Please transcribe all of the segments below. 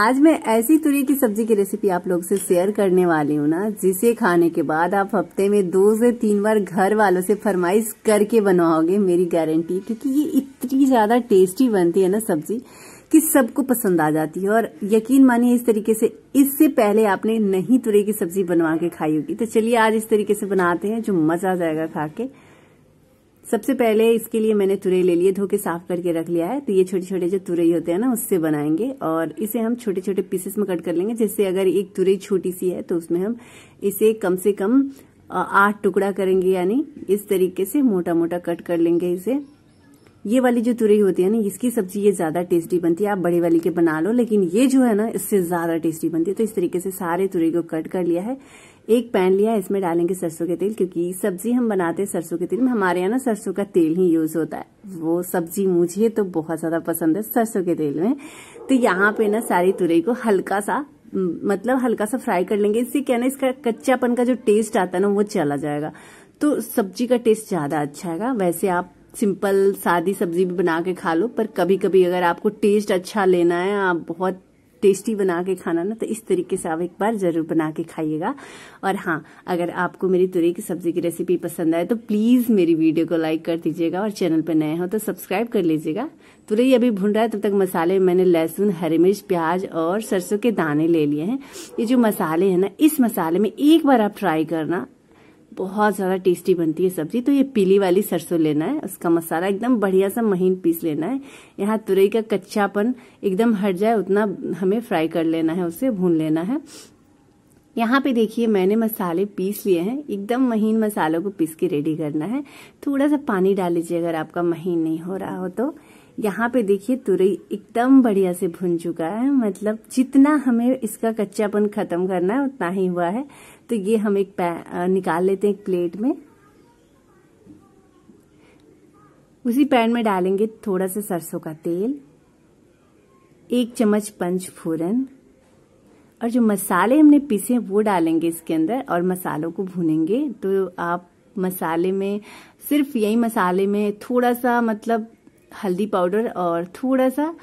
आज मैं ऐसी तुरी की सब्जी की रेसिपी आप लोग से शेयर करने वाली हूँ ना जिसे खाने के बाद आप हफ्ते में दो से तीन बार घर वालों से फरमाइश करके बनवाओगे मेरी गारंटी क्योंकि ये इतनी ज्यादा टेस्टी बनती है ना सब्जी कि सबको पसंद आ जाती है और यकीन मानिए इस तरीके से इससे पहले आपने नहीं तुरे की सब्जी बनवा के खाई होगी तो चलिए आज इस तरीके से बनाते हैं जो मजा आ जाएगा खा के सबसे पहले इसके लिए मैंने तुरई ले लिए धो के साफ करके रख लिया है तो ये छोटे छोटे जो तुरई होते हैं ना उससे बनाएंगे और इसे हम छोटे छोटे पीसेस में कट कर लेंगे जैसे अगर एक तुरई छोटी सी है तो उसमें हम इसे कम से कम आठ टुकड़ा करेंगे यानी इस तरीके से मोटा मोटा कट कर लेंगे इसे ये वाली जो तुरई होती है ना इसकी सब्जी ये ज्यादा टेस्टी बनती है आप बड़े वाली के बना लो लेकिन ये जो है ना इससे ज्यादा टेस्टी बनती है तो इस तरीके से सारे तुरई को कट कर लिया है एक पैन लिया इसमें डालेंगे सरसों के तेल क्योंकि सब्जी हम बनाते हैं सरसों के तेल में हमारे यहाँ ना सरसों का तेल ही यूज होता है वो सब्जी मुझे तो बहुत ज्यादा पसंद है सरसों के तेल में तो यहाँ पे ना सारी तुरई को हल्का सा मतलब हल्का सा फ्राई कर लेंगे इससे क्या ना इसका कच्चापन का जो टेस्ट आता है ना वो चला जाएगा तो सब्जी का टेस्ट ज्यादा अच्छा है वैसे आप सिंपल सादी सब्जी भी बना के खा लो पर कभी कभी अगर आपको टेस्ट अच्छा लेना है आप बहुत टेस्टी बना के खाना ना तो इस तरीके से आप एक बार जरूर बना के खाइएगा और हाँ अगर आपको मेरी तुरई की सब्जी की रेसिपी पसंद आए तो प्लीज मेरी वीडियो को लाइक कर दीजिएगा और चैनल पर नए हो तो सब्सक्राइब कर लीजिएगा तुरई अभी भून रहा है तब तक मसाले मैंने लहसुन हरी मिर्च प्याज और सरसों के दाने ले लिए हैं ये जो मसाले हैं ना इस मसाले में एक बार आप ट्राई करना बहुत ज़्यादा टेस्टी बनती है सब्जी तो ये पीली वाली सरसों लेना है उसका मसाला एकदम बढ़िया सा महीन पीस लेना है यहाँ तुरई का कच्चापन एकदम हट जाए उतना हमें फ्राई कर लेना है उसे भून लेना है यहाँ पे देखिए मैंने मसाले पीस लिए हैं एकदम महीन मसालों को पीस के रेडी करना है थोड़ा सा पानी डाल लीजिए अगर आपका महीन नहीं हो रहा हो तो यहाँ पे देखिए तुरई एकदम बढ़िया से भुन चुका है मतलब जितना हमें इसका कच्चापन खत्म करना है उतना ही हुआ है तो ये हम एक निकाल लेते हैं एक प्लेट में उसी पैन में डालेंगे थोड़ा सा सरसों का तेल एक चम्मच पंचफोरन और जो मसाले हमने पीसे वो डालेंगे इसके अंदर और मसालों को भूनेंगे तो आप मसाले में सिर्फ यही मसाले में थोड़ा सा मतलब हल्दी पाउडर और थोड़ा सा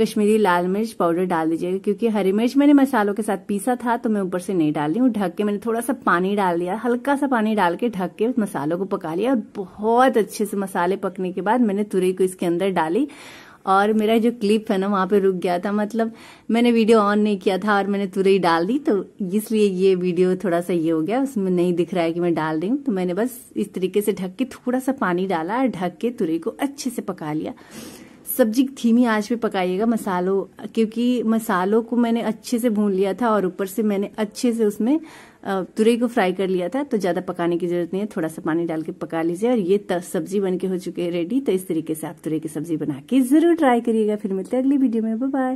कश्मीरी लाल मिर्च पाउडर डाल दीजिएगा क्योंकि हरी मिर्च मैंने मसालों के साथ पीसा था तो मैं ऊपर से नहीं डाल रही हूँ ढक के मैंने थोड़ा सा पानी डाल दिया हल्का सा पानी डाल के ढक के मसालों को पका लिया और बहुत अच्छे से मसाले पकने के बाद मैंने तुरई को इसके अंदर डाली और मेरा जो क्लिप है ना वहाँ पे रुक गया था मतलब मैंने वीडियो ऑन नहीं किया था और मैंने तुरंत ही डाल दी तो इसलिए ये वीडियो थोड़ा सा ये हो गया उसमें नहीं दिख रहा है कि मैं डाल रही हूँ तो मैंने बस इस तरीके से ढक के थोड़ा सा पानी डाला और ढक के तुरई को अच्छे से पका लिया सब्जी धीमी आंच पे पकाइएगा मसालों क्योंकि मसालों को मैंने अच्छे से भून लिया था और ऊपर से मैंने अच्छे से उसमें तुरई को फ्राई कर लिया था तो ज़्यादा पकाने की जरूरत नहीं है थोड़ा सा पानी डाल के पका लीजिए और ये सब्जी बन के हो चुके है रेडी तो इस तरीके से आप तुरई की सब्जी बना के जरूर ट्राई करिएगा फिर मिलते हैं अगली वीडियो में बाय